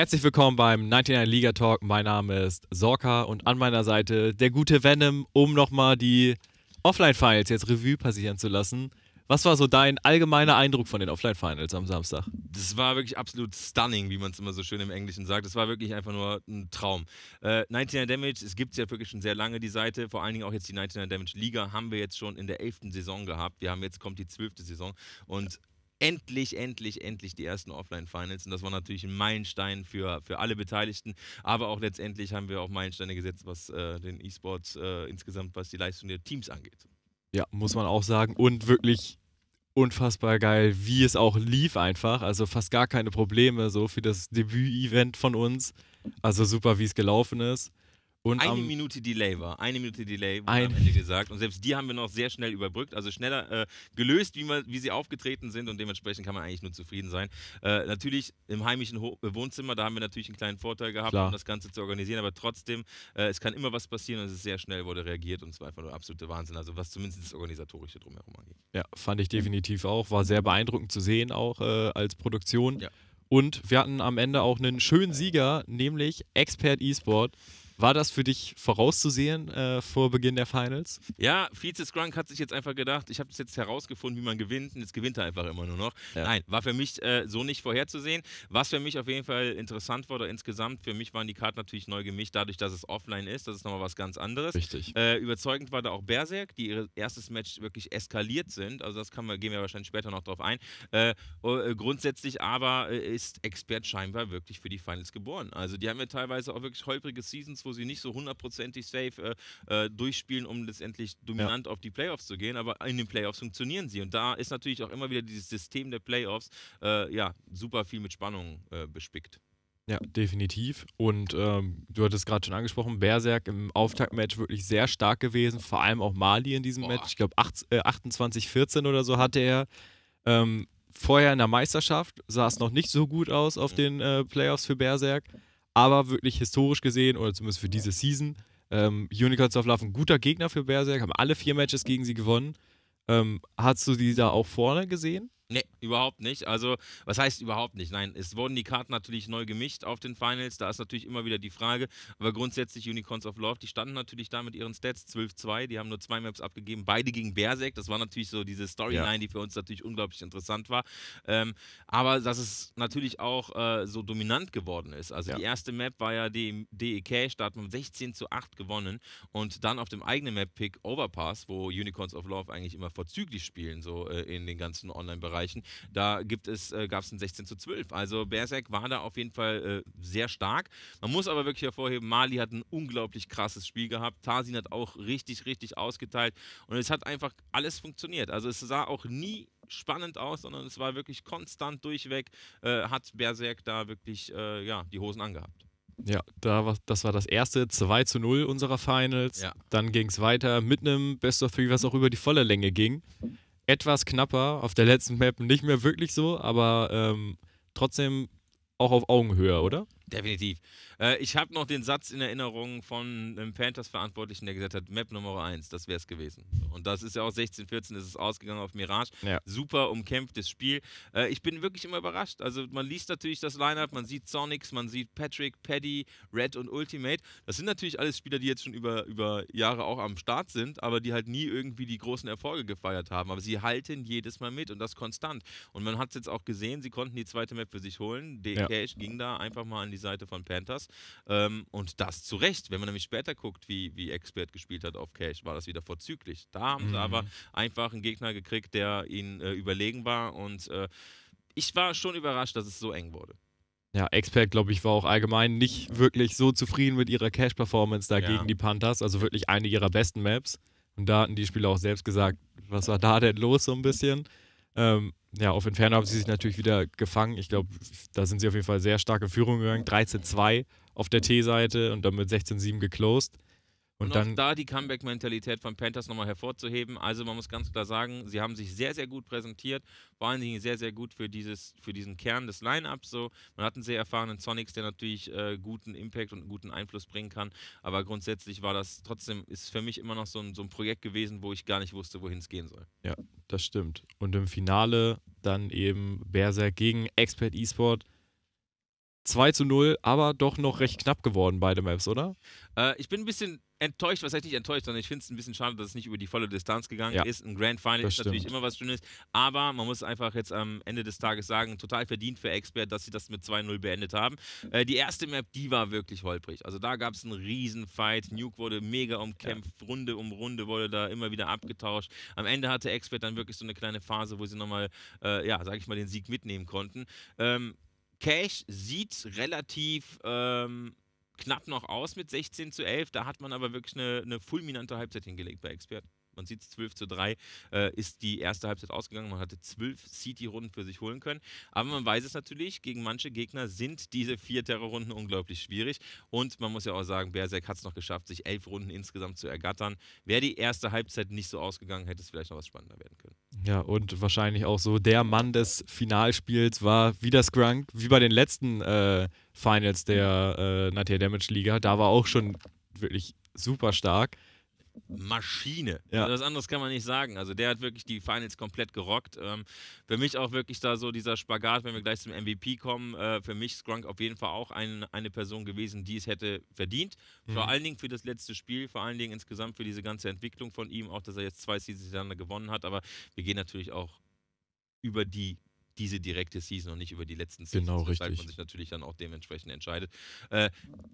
Herzlich willkommen beim 99 Liga Talk. Mein Name ist Sorka und an meiner Seite der gute Venom, um nochmal die Offline-Finals jetzt Revue passieren zu lassen. Was war so dein allgemeiner Eindruck von den Offline-Finals am Samstag? Das war wirklich absolut stunning, wie man es immer so schön im Englischen sagt. Das war wirklich einfach nur ein Traum. Äh, 99 Damage, es gibt es ja wirklich schon sehr lange, die Seite. Vor allen Dingen auch jetzt die 99 Damage Liga haben wir jetzt schon in der elften Saison gehabt. Wir haben jetzt kommt die zwölfte Saison. Und endlich, endlich, endlich die ersten Offline-Finals. Und das war natürlich ein Meilenstein für, für alle Beteiligten. Aber auch letztendlich haben wir auch Meilensteine gesetzt, was äh, den e sports äh, insgesamt, was die Leistung der Teams angeht. Ja, muss man auch sagen. Und wirklich unfassbar geil, wie es auch lief einfach. Also fast gar keine Probleme so für das Debüt-Event von uns. Also super, wie es gelaufen ist. Und eine am, Minute Delay war. Eine Minute Delay wurde am Ende gesagt. Und selbst die haben wir noch sehr schnell überbrückt, also schneller äh, gelöst, wie, man, wie sie aufgetreten sind. Und dementsprechend kann man eigentlich nur zufrieden sein. Äh, natürlich im heimischen Ho äh, Wohnzimmer, da haben wir natürlich einen kleinen Vorteil gehabt, Klar. um das Ganze zu organisieren. Aber trotzdem, äh, es kann immer was passieren und es ist sehr schnell wurde reagiert. Und es war einfach nur absolute Wahnsinn. Also was zumindest das Organisatorische drumherum angeht. Ja, fand ich definitiv auch. War sehr beeindruckend zu sehen, auch äh, als Produktion. Ja. Und wir hatten am Ende auch einen schönen Sieger, nämlich Expert Esport. War das für dich vorauszusehen äh, vor Beginn der Finals? Ja, Vize-Scrunk hat sich jetzt einfach gedacht, ich habe es jetzt herausgefunden, wie man gewinnt und jetzt gewinnt er einfach immer nur noch. Ja. Nein, war für mich äh, so nicht vorherzusehen. Was für mich auf jeden Fall interessant war oder insgesamt, für mich waren die Karten natürlich neu gemischt, dadurch, dass es offline ist, das ist nochmal was ganz anderes. Richtig. Äh, überzeugend war da auch Berserk, die ihr erstes Match wirklich eskaliert sind, also das kann man, gehen wir wahrscheinlich später noch drauf ein. Äh, oh, äh, grundsätzlich aber äh, ist Expert scheinbar wirklich für die Finals geboren. Also die haben ja teilweise auch wirklich holprige Seasons, wo wo sie nicht so hundertprozentig safe äh, äh, durchspielen, um letztendlich dominant ja. auf die Playoffs zu gehen. Aber in den Playoffs funktionieren sie. Und da ist natürlich auch immer wieder dieses System der Playoffs äh, ja, super viel mit Spannung äh, bespickt. Ja, definitiv. Und ähm, du hattest gerade schon angesprochen, Berserk im Auftaktmatch wirklich sehr stark gewesen, vor allem auch Mali in diesem Boah. Match. Ich glaube, äh, 28-14 oder so hatte er. Ähm, vorher in der Meisterschaft sah es noch nicht so gut aus auf mhm. den äh, Playoffs für Berserk. Aber wirklich historisch gesehen, oder zumindest für diese Season, ähm, Unicorns of Love ein guter Gegner für Berserk, haben alle vier Matches gegen sie gewonnen. Ähm, hast du die da auch vorne gesehen? Nee, überhaupt nicht. Also, was heißt überhaupt nicht? Nein, es wurden die Karten natürlich neu gemischt auf den Finals. Da ist natürlich immer wieder die Frage. Aber grundsätzlich, Unicorns of Love, die standen natürlich da mit ihren Stats 12-2. Die haben nur zwei Maps abgegeben, beide gegen Berserk. Das war natürlich so diese Storyline, ja. die für uns natürlich unglaublich interessant war. Ähm, aber dass es natürlich auch äh, so dominant geworden ist. Also, ja. die erste Map war ja die DEK, da hat man 16 zu 8 gewonnen. Und dann auf dem eigenen Map-Pick Overpass, wo Unicorns of Love eigentlich immer vorzüglich spielen, so äh, in den ganzen online bereichen Bereichen, da gibt es, äh, gab es ein 16 zu 12. Also Berserk war da auf jeden Fall äh, sehr stark. Man muss aber wirklich hervorheben, Mali hat ein unglaublich krasses Spiel gehabt. Tarsin hat auch richtig, richtig ausgeteilt und es hat einfach alles funktioniert. Also es sah auch nie spannend aus, sondern es war wirklich konstant durchweg, äh, hat Berserk da wirklich äh, ja, die Hosen angehabt. Ja, da war, das war das erste 2 zu 0 unserer Finals. Ja. Dann ging es weiter mit einem Best of Three, was auch über die volle Länge ging etwas knapper, auf der letzten Map nicht mehr wirklich so, aber ähm, trotzdem auch auf Augenhöhe, oder? Definitiv. Äh, ich habe noch den Satz in Erinnerung von einem Panthers-Verantwortlichen, der gesagt hat, Map Nummer 1, das wäre es gewesen. Und das ist ja auch 16, 14 ist es ausgegangen auf Mirage. Ja. Super umkämpftes Spiel. Äh, ich bin wirklich immer überrascht. Also man liest natürlich das Lineup, man sieht Sonics, man sieht Patrick, Paddy, Red und Ultimate. Das sind natürlich alles Spieler, die jetzt schon über, über Jahre auch am Start sind, aber die halt nie irgendwie die großen Erfolge gefeiert haben. Aber sie halten jedes Mal mit und das konstant. Und man hat es jetzt auch gesehen, sie konnten die zweite Map für sich holen. Der ja. Cash ging da einfach mal an die Seite von Panthers. Ähm, und das zu Recht. Wenn man nämlich später guckt, wie, wie Expert gespielt hat auf Cash, war das wieder vorzüglich. Da haben mhm. sie aber einfach einen Gegner gekriegt, der ihnen äh, überlegen war. Und äh, ich war schon überrascht, dass es so eng wurde. Ja, Expert, glaube ich, war auch allgemein nicht wirklich so zufrieden mit ihrer Cash-Performance da ja. gegen die Panthers. Also wirklich eine ihrer besten Maps. Und da hatten die Spieler auch selbst gesagt, was war da denn los so ein bisschen? Ähm, ja, auf Inferno haben sie sich natürlich wieder gefangen. Ich glaube, da sind sie auf jeden Fall sehr starke Führung gegangen. 13-2 auf der T-Seite und dann mit 16-7 geclosed. Und, und dann da die Comeback-Mentalität von Panthers nochmal hervorzuheben. Also man muss ganz klar sagen, sie haben sich sehr, sehr gut präsentiert, vor allen Dingen sehr, sehr gut für, dieses, für diesen Kern des Line-Ups. So. Man hat einen sehr erfahrenen Sonics, der natürlich äh, guten Impact und einen guten Einfluss bringen kann. Aber grundsätzlich war das trotzdem, ist für mich immer noch so ein, so ein Projekt gewesen, wo ich gar nicht wusste, wohin es gehen soll. Ja, das stimmt. Und im Finale dann eben Berserk gegen Expert Esport. 2 zu 0, aber doch noch recht knapp geworden, beide Maps, oder? Äh, ich bin ein bisschen enttäuscht, was heißt nicht enttäuscht, sondern ich finde es ein bisschen schade, dass es nicht über die volle Distanz gegangen ja. ist. Ein Grand Final das ist natürlich stimmt. immer was Schönes, aber man muss einfach jetzt am Ende des Tages sagen, total verdient für Expert, dass sie das mit 2-0 beendet haben. Äh, die erste Map, die war wirklich holprig. Also da gab es einen riesen Fight. Nuke wurde mega umkämpft, ja. Runde um Runde wurde da immer wieder abgetauscht. Am Ende hatte Expert dann wirklich so eine kleine Phase, wo sie nochmal, äh, ja, sag ich mal, den Sieg mitnehmen konnten. Ähm, Cash sieht relativ ähm, knapp noch aus mit 16 zu 11. Da hat man aber wirklich eine, eine fulminante Halbzeit hingelegt bei Experten man sieht es 12 zu 3, äh, ist die erste Halbzeit ausgegangen. Man hatte zwölf City-Runden für sich holen können. Aber man weiß es natürlich, gegen manche Gegner sind diese vier Terrorrunden unglaublich schwierig. Und man muss ja auch sagen, Berserk hat es noch geschafft, sich elf Runden insgesamt zu ergattern. Wäre die erste Halbzeit nicht so ausgegangen, hätte es vielleicht noch was spannender werden können. Ja, und wahrscheinlich auch so, der Mann des Finalspiels war wieder Scrunk, wie bei den letzten äh, Finals der äh, Natia Damage Liga. Da war auch schon wirklich super stark. Maschine. Ja. Also was anderes kann man nicht sagen. Also der hat wirklich die Finals komplett gerockt. Ähm, für mich auch wirklich da so dieser Spagat, wenn wir gleich zum MVP kommen, äh, für mich Skronk auf jeden Fall auch ein, eine Person gewesen, die es hätte verdient. Mhm. Vor allen Dingen für das letzte Spiel, vor allen Dingen insgesamt für diese ganze Entwicklung von ihm, auch dass er jetzt zwei Seasons hintereinander gewonnen hat. Aber wir gehen natürlich auch über die diese direkte Season und nicht über die letzten Seasons, genau, richtig. man sich natürlich dann auch dementsprechend entscheidet. Äh,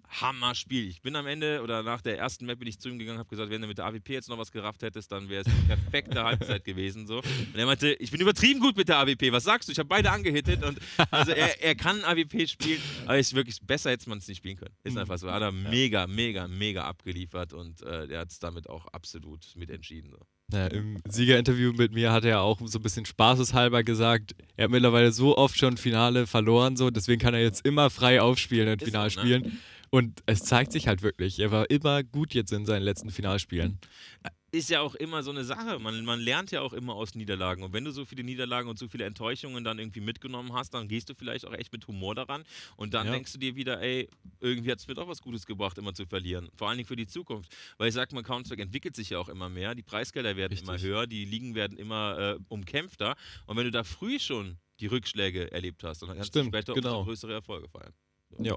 Hammer-Spiel. Ich bin am Ende oder nach der ersten Map bin ich zu ihm gegangen habe gesagt, wenn du mit der AWP jetzt noch was gerafft hättest, dann wäre es die perfekte Halbzeit gewesen. So. Und er meinte, ich bin übertrieben gut mit der AWP, was sagst du? Ich habe beide angehittet und also er, er kann AWP spielen, aber ist wirklich besser hätte man es nicht spielen können. Ist mhm. einfach so. Hat er mega, mega, mega abgeliefert und äh, er hat es damit auch absolut mitentschieden. So. Naja, Im Siegerinterview mit mir hat er auch so ein bisschen spaßeshalber gesagt, er hat mittlerweile so oft schon Finale verloren, so deswegen kann er jetzt immer frei aufspielen und Final spielen. Ne? Und es zeigt sich halt wirklich, er war immer gut jetzt in seinen letzten Finalspielen. Mhm ist ja auch immer so eine Sache. Man, man lernt ja auch immer aus Niederlagen. Und wenn du so viele Niederlagen und so viele Enttäuschungen dann irgendwie mitgenommen hast, dann gehst du vielleicht auch echt mit Humor daran. Und dann ja. denkst du dir wieder, ey, irgendwie hat es mir doch was Gutes gebracht, immer zu verlieren. Vor allen Dingen für die Zukunft. Weil ich sag mal, Counter-Strike entwickelt sich ja auch immer mehr. Die Preisgelder werden Richtig. immer höher, die Ligen werden immer äh, umkämpfter. Und wenn du da früh schon die Rückschläge erlebt hast, dann kannst Stimmt, du später genau. auch größere Erfolge feiern. So. Ja.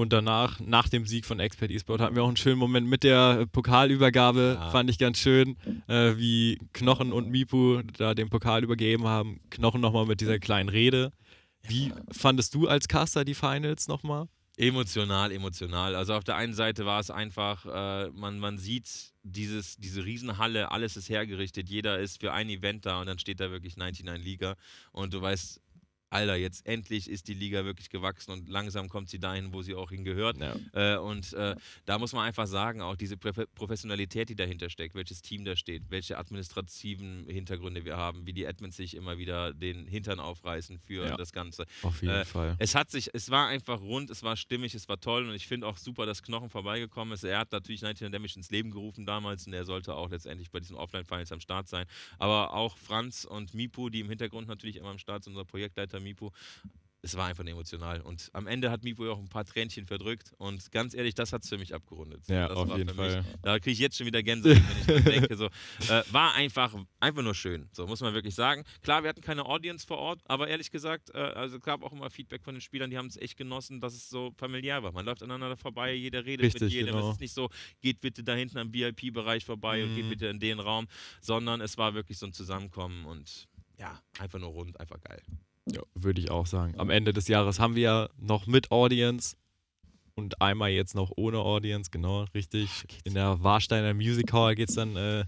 Und danach, nach dem Sieg von Expert Esport, hatten wir auch einen schönen Moment mit der Pokalübergabe. Ja. Fand ich ganz schön, äh, wie Knochen und Mipu da den Pokal übergeben haben. Knochen nochmal mit dieser kleinen Rede. Wie ja. fandest du als Caster die Finals nochmal? Emotional, emotional. Also auf der einen Seite war es einfach, äh, man, man sieht dieses, diese Riesenhalle, alles ist hergerichtet, jeder ist für ein Event da und dann steht da wirklich 99 Liga und du weißt, Alter, jetzt endlich ist die Liga wirklich gewachsen und langsam kommt sie dahin, wo sie auch hingehört. Ja. Äh, und äh, da muss man einfach sagen, auch diese Prä Professionalität, die dahinter steckt, welches Team da steht, welche administrativen Hintergründe wir haben, wie die Admins sich immer wieder den Hintern aufreißen für ja. das Ganze. Auf jeden äh, Fall. Es hat sich, es war einfach rund, es war stimmig, es war toll und ich finde auch super, dass Knochen vorbeigekommen ist. Er hat natürlich 19 Damage ins Leben gerufen damals und er sollte auch letztendlich bei diesen Offline-Finals am Start sein. Aber auch Franz und Mipu, die im Hintergrund natürlich immer am Start sind, unser Projektleiter hinter Mipo. Es war einfach emotional. Und am Ende hat Mipo ja auch ein paar Tränchen verdrückt. Und ganz ehrlich, das hat es für mich abgerundet. Ja, das auf jeden Fall. Mich, da kriege ich jetzt schon wieder Gänse, wenn ich denke. So, äh, war einfach, einfach nur schön. So muss man wirklich sagen. Klar, wir hatten keine Audience vor Ort, aber ehrlich gesagt, äh, also gab auch immer Feedback von den Spielern, die haben es echt genossen, dass es so familiär war. Man läuft aneinander vorbei, jeder redet Richtig, mit jedem. Genau. Es ist nicht so, geht bitte da hinten am VIP-Bereich vorbei mhm. und geht mhm. bitte in den Raum, sondern es war wirklich so ein Zusammenkommen und ja, einfach nur rund, einfach geil. Ja, würde ich auch sagen. Am Ende des Jahres haben wir ja noch mit Audience und einmal jetzt noch ohne Audience, genau, richtig. Ach, In der Warsteiner Music Hall geht es dann, äh,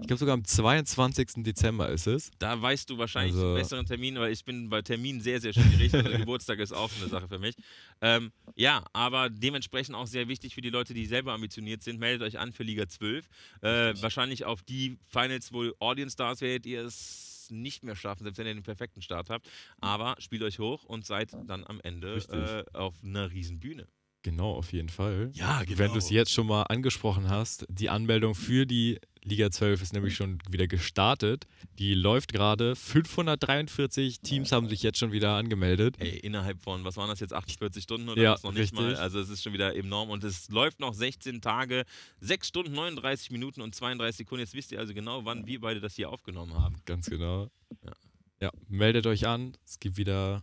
ich glaube sogar am 22. Dezember ist es. Da weißt du wahrscheinlich also, einen besseren Termin, weil ich bin bei Terminen sehr, sehr schwierig. also Geburtstag ist auch eine Sache für mich. Ähm, ja, aber dementsprechend auch sehr wichtig für die Leute, die selber ambitioniert sind. Meldet euch an für Liga 12. Äh, wahrscheinlich auf die Finals, wo Audience Stars werdet ihr es nicht mehr schaffen, selbst wenn ihr den perfekten Start habt. Aber spielt euch hoch und seid dann am Ende äh, auf einer riesen Bühne. Genau, auf jeden Fall. Ja, genau. Wenn du es jetzt schon mal angesprochen hast, die Anmeldung für die Liga 12 ist nämlich schon wieder gestartet. Die läuft gerade. 543 Teams haben sich jetzt schon wieder angemeldet. Ey, innerhalb von, was waren das jetzt, 48 Stunden oder ja, was noch nicht richtig. mal? Also es ist schon wieder enorm und es läuft noch 16 Tage, 6 Stunden, 39 Minuten und 32 Sekunden. Jetzt wisst ihr also genau, wann wir beide das hier aufgenommen haben. Ganz genau. Ja, ja meldet euch an. Es gibt wieder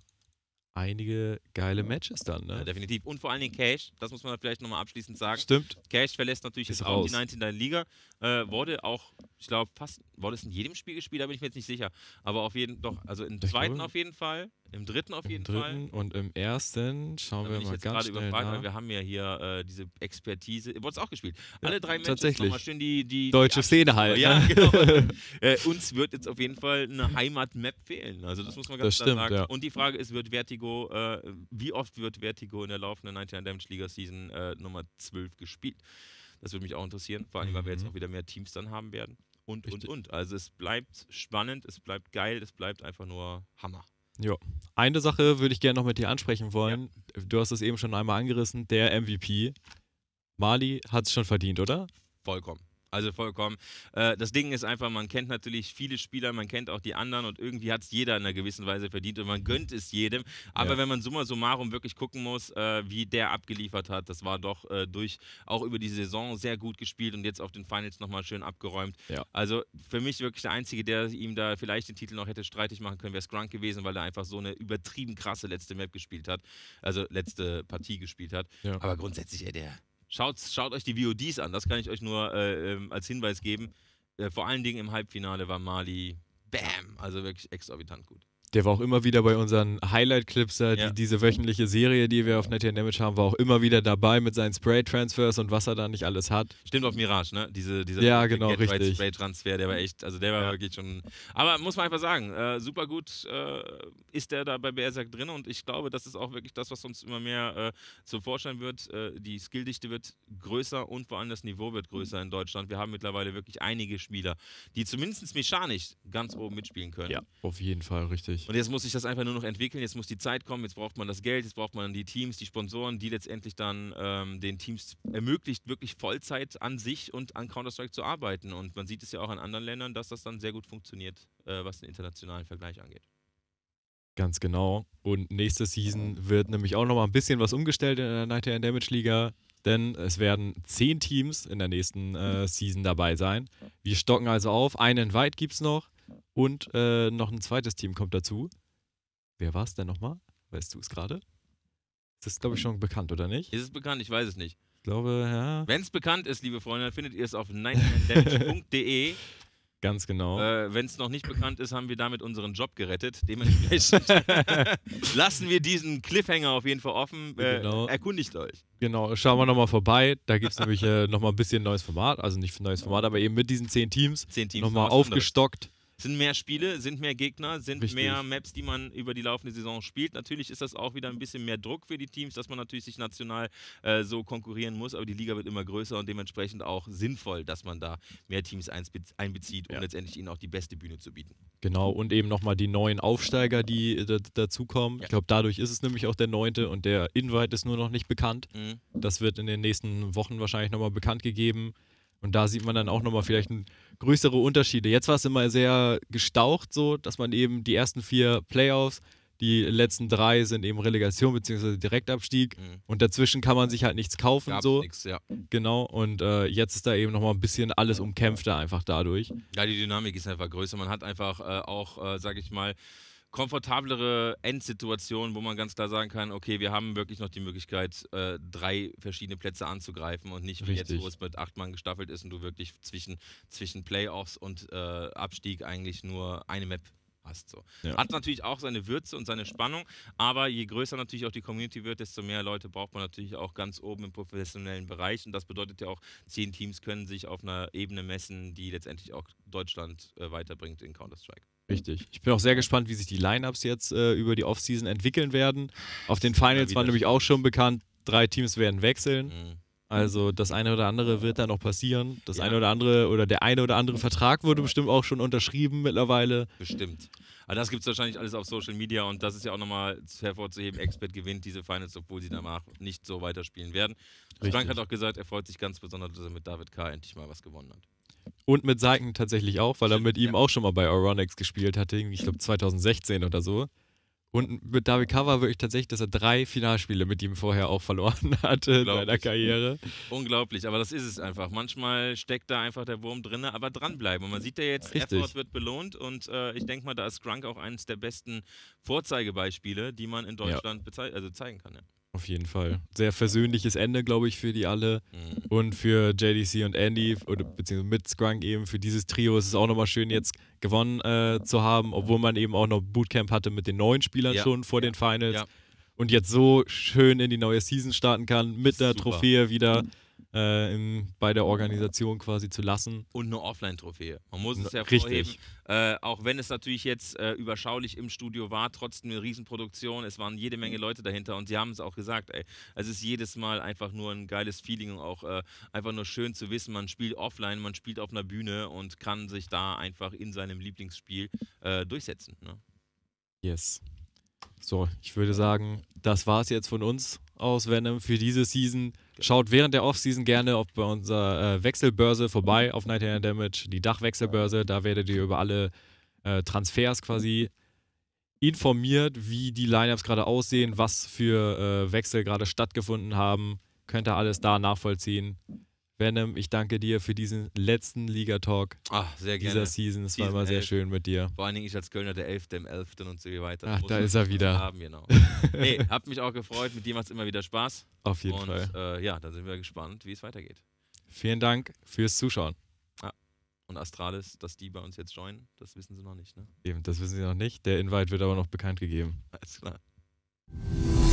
einige geile Matches dann. Ne? Ja, definitiv. Und vor allen Dingen Cash, das muss man vielleicht nochmal abschließend sagen. Stimmt. Cash verlässt natürlich ist jetzt die 19. Liga. Äh, wurde auch, ich glaube, fast, wurde es in jedem Spiel gespielt, da bin ich mir jetzt nicht sicher. Aber auf jeden, doch, also im zweiten glaube, auf jeden Fall. Im dritten auf jeden Im dritten Fall. Und im ersten schauen da wir mal ganz schnell. nach. weil wir haben ja hier äh, diese Expertise. Ihr es auch gespielt. Alle ja, drei Menschen tatsächlich. Mal schön die, die deutsche die Szene halt. Ja, ne? genau. äh, uns wird jetzt auf jeden Fall eine Heimat-Map fehlen. Also das muss man ganz das klar stimmt, sagen. Ja. Und die Frage ist, wird Vertigo, äh, wie oft wird Vertigo in der laufenden 99 Damage League Season äh, Nummer 12 gespielt? Das würde mich auch interessieren, vor allem, weil wir jetzt mhm. auch wieder mehr Teams dann haben werden. Und, und, und. Also es bleibt spannend, es bleibt geil, es bleibt einfach nur Hammer. Ja. Eine Sache würde ich gerne noch mit dir ansprechen wollen. Ja. Du hast es eben schon einmal angerissen, der MVP. Mali hat es schon verdient, oder? Vollkommen. Also vollkommen. Äh, das Ding ist einfach, man kennt natürlich viele Spieler, man kennt auch die anderen und irgendwie hat es jeder in einer gewissen Weise verdient und man gönnt es jedem. Aber ja. wenn man summa summarum wirklich gucken muss, äh, wie der abgeliefert hat, das war doch äh, durch auch über die Saison sehr gut gespielt und jetzt auf den Finals nochmal schön abgeräumt. Ja. Also für mich wirklich der Einzige, der ihm da vielleicht den Titel noch hätte streitig machen können, wäre Scrunk gewesen, weil er einfach so eine übertrieben krasse letzte Map gespielt hat. Also letzte Partie gespielt hat. Ja. Aber grundsätzlich, ey, der Schaut, schaut euch die VODs an, das kann ich euch nur äh, ähm, als Hinweis geben. Äh, vor allen Dingen im Halbfinale war Mali, bam, also wirklich exorbitant gut. Der war auch immer wieder bei unseren Highlight-Clips, äh, die, diese wöchentliche Serie, die wir auf NetTN Damage haben, war auch immer wieder dabei mit seinen Spray-Transfers und was er da nicht alles hat. Stimmt auf Mirage, ne? Diese, dieser ja, genau, Get richtig. Spray-Transfer, der war echt, also der war ja. wirklich schon. Aber muss man einfach sagen, äh, super gut äh, ist der da bei Berserk drin und ich glaube, das ist auch wirklich das, was uns immer mehr äh, zum Vorschein wird. Äh, die Skilldichte wird größer und vor allem das Niveau wird größer mhm. in Deutschland. Wir haben mittlerweile wirklich einige Spieler, die zumindest mechanisch ganz oben mitspielen können. Ja, auf jeden Fall, richtig. Richtig. Und jetzt muss sich das einfach nur noch entwickeln, jetzt muss die Zeit kommen, jetzt braucht man das Geld, jetzt braucht man die Teams, die Sponsoren, die letztendlich dann ähm, den Teams ermöglicht, wirklich Vollzeit an sich und an Counter-Strike zu arbeiten. Und man sieht es ja auch in anderen Ländern, dass das dann sehr gut funktioniert, äh, was den internationalen Vergleich angeht. Ganz genau. Und nächste Season wird nämlich auch nochmal ein bisschen was umgestellt in der Night and Damage Liga, denn es werden zehn Teams in der nächsten äh, mhm. Season dabei sein. Wir stocken also auf. Einen Invite gibt es noch. Und äh, noch ein zweites Team kommt dazu. Wer war es denn nochmal? Weißt du es gerade? Das ist, glaube ich, schon bekannt, oder nicht? Ist es bekannt? Ich weiß es nicht. Ich glaube, ja. Wenn es bekannt ist, liebe Freunde, dann findet ihr es auf 99damage.de. Ganz genau. Äh, Wenn es noch nicht bekannt ist, haben wir damit unseren Job gerettet. Dementsprechend lassen wir diesen Cliffhanger auf jeden Fall offen. Äh, genau. Erkundigt euch. Genau, schauen wir nochmal vorbei. Da gibt es nämlich äh, nochmal ein bisschen neues Format. Also nicht neues Format, aber eben mit diesen zehn Teams. Zehn Teams. Nochmal noch aufgestockt. Anderes sind mehr Spiele, sind mehr Gegner, sind Richtig. mehr Maps, die man über die laufende Saison spielt. Natürlich ist das auch wieder ein bisschen mehr Druck für die Teams, dass man natürlich sich national äh, so konkurrieren muss, aber die Liga wird immer größer und dementsprechend auch sinnvoll, dass man da mehr Teams einbezieht, um ja. letztendlich ihnen auch die beste Bühne zu bieten. Genau, und eben nochmal die neuen Aufsteiger, die äh, dazukommen. Ja. Ich glaube, dadurch ist es nämlich auch der neunte und der Invite ist nur noch nicht bekannt. Mhm. Das wird in den nächsten Wochen wahrscheinlich nochmal bekannt gegeben. Und da sieht man dann auch nochmal vielleicht größere Unterschiede. Jetzt war es immer sehr gestaucht, so dass man eben die ersten vier Playoffs, die letzten drei sind eben Relegation bzw. Direktabstieg mhm. und dazwischen kann man sich halt nichts kaufen. Gab's so. Nix, ja. Genau, und äh, jetzt ist da eben nochmal ein bisschen alles umkämpfter einfach dadurch. Ja, die Dynamik ist einfach größer. Man hat einfach äh, auch, äh, sag ich mal, komfortablere Endsituation, wo man ganz klar sagen kann, okay, wir haben wirklich noch die Möglichkeit, äh, drei verschiedene Plätze anzugreifen und nicht wie Richtig. jetzt, wo es mit acht Mann gestaffelt ist und du wirklich zwischen, zwischen Playoffs und äh, Abstieg eigentlich nur eine Map hast. So. Ja. Hat natürlich auch seine Würze und seine Spannung, aber je größer natürlich auch die Community wird, desto mehr Leute braucht man natürlich auch ganz oben im professionellen Bereich. Und das bedeutet ja auch, zehn Teams können sich auf einer Ebene messen, die letztendlich auch Deutschland äh, weiterbringt in Counter-Strike. Richtig. Ich bin auch sehr gespannt, wie sich die Lineups jetzt äh, über die Offseason entwickeln werden. Auf den Finals war nämlich auch schon bekannt, drei Teams werden wechseln. Mhm. Also das eine oder andere wird da noch passieren. Das ja. eine oder andere oder der eine oder andere Vertrag wurde bestimmt auch schon unterschrieben mittlerweile. Bestimmt. Aber das gibt es wahrscheinlich alles auf Social Media und das ist ja auch nochmal hervorzuheben, Expert gewinnt diese Finals, obwohl sie danach nicht so weiterspielen werden. Frank hat auch gesagt, er freut sich ganz besonders, dass er mit David K. endlich mal was gewonnen hat. Und mit Saiken tatsächlich auch, weil er mit ihm ja. auch schon mal bei Oronix gespielt hatte, ich glaube 2016 oder so. Und mit David Cover wirklich tatsächlich, dass er drei Finalspiele mit ihm vorher auch verloren hatte in seiner Karriere. Unglaublich, aber das ist es einfach. Manchmal steckt da einfach der Wurm drin, aber dranbleiben. Und man sieht ja jetzt, Richtig. Effort wird belohnt und äh, ich denke mal, da ist Grunk auch eines der besten Vorzeigebeispiele, die man in Deutschland ja. also zeigen kann. Ja. Auf jeden Fall. Sehr versöhnliches Ende, glaube ich, für die alle. Mhm. Und für JDC und Andy, oder beziehungsweise mit Skrunk eben, für dieses Trio ist es auch nochmal schön, jetzt gewonnen äh, zu haben, obwohl man eben auch noch Bootcamp hatte mit den neuen Spielern ja. schon vor ja. den Finals. Ja. Und jetzt so schön in die neue Season starten kann, mit der Trophäe wieder. Mhm äh, in, bei der Organisation quasi zu lassen. Und eine Offline-Trophäe. Man muss es ja hervorheben, äh, auch wenn es natürlich jetzt äh, überschaulich im Studio war, trotzdem eine Riesenproduktion, es waren jede Menge Leute dahinter und sie haben es auch gesagt, ey, es ist jedes Mal einfach nur ein geiles Feeling und auch äh, einfach nur schön zu wissen, man spielt offline, man spielt auf einer Bühne und kann sich da einfach in seinem Lieblingsspiel äh, durchsetzen. Ne? Yes. So, ich würde sagen, das war es jetzt von uns aus Venom für diese Season. Schaut während der Offseason gerne auf bei unserer äh, Wechselbörse vorbei auf Night Damage, die Dachwechselbörse. Da werdet ihr über alle äh, Transfers quasi informiert, wie die Lineups gerade aussehen, was für äh, Wechsel gerade stattgefunden haben. Könnt ihr alles da nachvollziehen. Venom, ich danke dir für diesen letzten Liga-Talk Ach, gerne. dieser Season. Es war immer sehr schön mit dir. Vor allen Dingen ich als Kölner der Elfte im Elften und so weiter. Ach, da ist er wieder. Haben, genau. hey, hab mich auch gefreut. Mit dir macht es immer wieder Spaß. Auf jeden und, Fall. Äh, ja, da sind wir gespannt, wie es weitergeht. Vielen Dank fürs Zuschauen. Ja. Ah, und Astralis, dass die bei uns jetzt joinen, das wissen sie noch nicht. Ne? Eben, das wissen sie noch nicht. Der Invite wird aber noch bekannt gegeben. Alles klar.